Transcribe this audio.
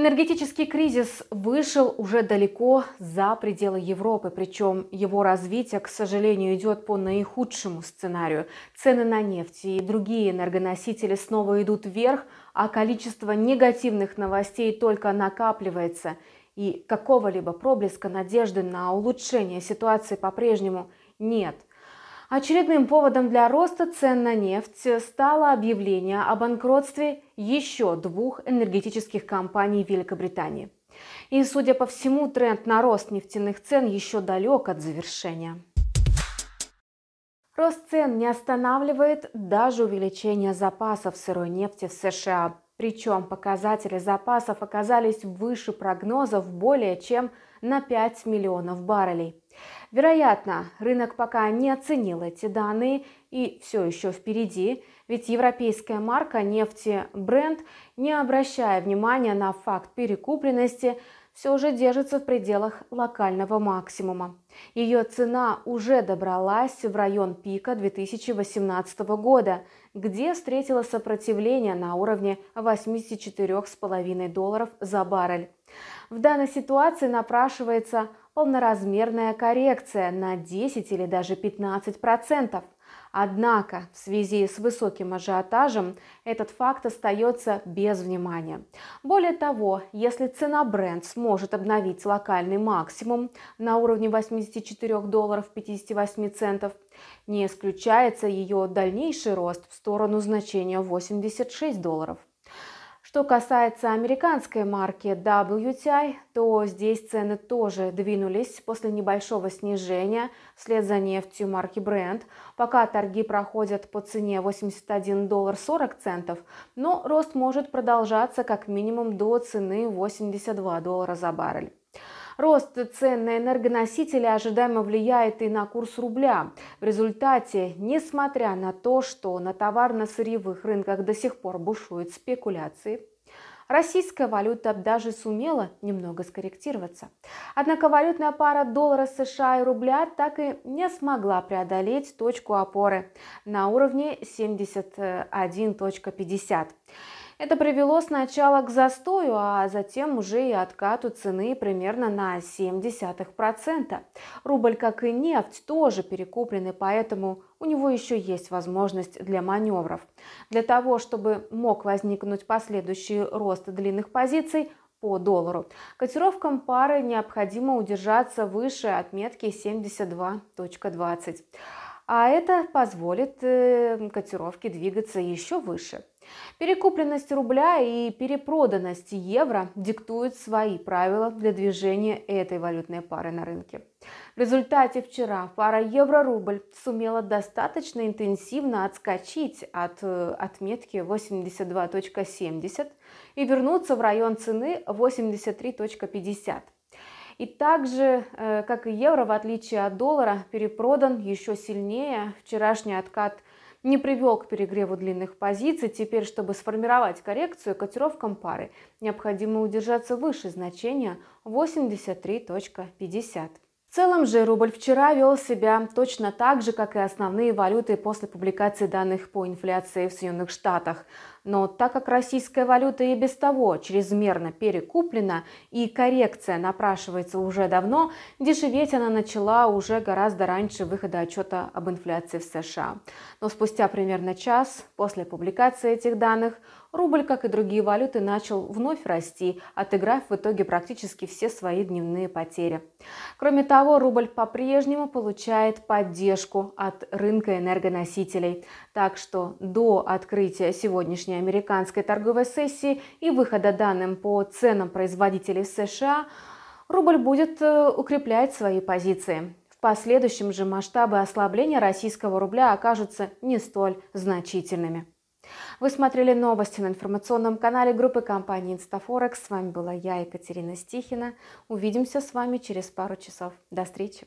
Энергетический кризис вышел уже далеко за пределы Европы, причем его развитие, к сожалению, идет по наихудшему сценарию. Цены на нефть и другие энергоносители снова идут вверх, а количество негативных новостей только накапливается, и какого-либо проблеска надежды на улучшение ситуации по-прежнему нет. Очередным поводом для роста цен на нефть стало объявление о банкротстве еще двух энергетических компаний Великобритании. И, судя по всему, тренд на рост нефтяных цен еще далек от завершения. Рост цен не останавливает даже увеличение запасов сырой нефти в США. Причем показатели запасов оказались выше прогнозов более чем на 5 миллионов баррелей. Вероятно, рынок пока не оценил эти данные и все еще впереди, ведь европейская марка нефти бренд, не обращая внимания на факт перекупленности, все же держится в пределах локального максимума. Ее цена уже добралась в район пика 2018 года, где встретила сопротивление на уровне 84,5 долларов за баррель. В данной ситуации напрашивается полноразмерная коррекция на 10 или даже 15 процентов. Однако в связи с высоким ажиотажем этот факт остается без внимания. Более того, если цена бренд сможет обновить локальный максимум на уровне 84 долларов 58 центов, не исключается ее дальнейший рост в сторону значения 86 долларов. Что касается американской марки WTI, то здесь цены тоже двинулись после небольшого снижения вслед за нефтью марки Brent. Пока торги проходят по цене 81 доллар 40 центов, но рост может продолжаться как минимум до цены 82 доллара за баррель. Рост цен на энергоносители ожидаемо влияет и на курс рубля. В результате, несмотря на то, что на товарно-сырьевых рынках до сих пор бушуют спекуляции, российская валюта даже сумела немного скорректироваться. Однако валютная пара доллара США и рубля так и не смогла преодолеть точку опоры на уровне 71.50. Это привело сначала к застою, а затем уже и откату цены примерно на 0,7%. Рубль, как и нефть, тоже перекуплены, поэтому у него еще есть возможность для маневров. Для того, чтобы мог возникнуть последующий рост длинных позиций, по доллару. Котировкам пары необходимо удержаться выше отметки 72.20 а это позволит э, котировке двигаться еще выше. Перекупленность рубля и перепроданность евро диктуют свои правила для движения этой валютной пары на рынке. В результате вчера пара евро-рубль сумела достаточно интенсивно отскочить от э, отметки 82.70 и вернуться в район цены 83.50. И также, э, как и евро, в отличие от доллара, перепродан еще сильнее. Вчерашний откат не привел к перегреву длинных позиций. Теперь, чтобы сформировать коррекцию котировкам пары, необходимо удержаться выше значения 83.50. В целом же рубль вчера вел себя точно так же, как и основные валюты после публикации данных по инфляции в Соединенных Штатах. Но так как российская валюта и без того чрезмерно перекуплена и коррекция напрашивается уже давно, дешеветь она начала уже гораздо раньше выхода отчета об инфляции в США. Но спустя примерно час после публикации этих данных рубль, как и другие валюты, начал вновь расти, отыграв в итоге практически все свои дневные потери. Кроме того, рубль по-прежнему получает поддержку от рынка энергоносителей. Так что до открытия сегодняшней завершения американской торговой сессии и выхода данным по ценам производителей в США рубль будет э, укреплять свои позиции. В последующем же масштабы ослабления российского рубля окажутся не столь значительными. Вы смотрели новости на информационном канале группы компании Инстафорекс. С вами была я, Екатерина Стихина. Увидимся с вами через пару часов. До встречи!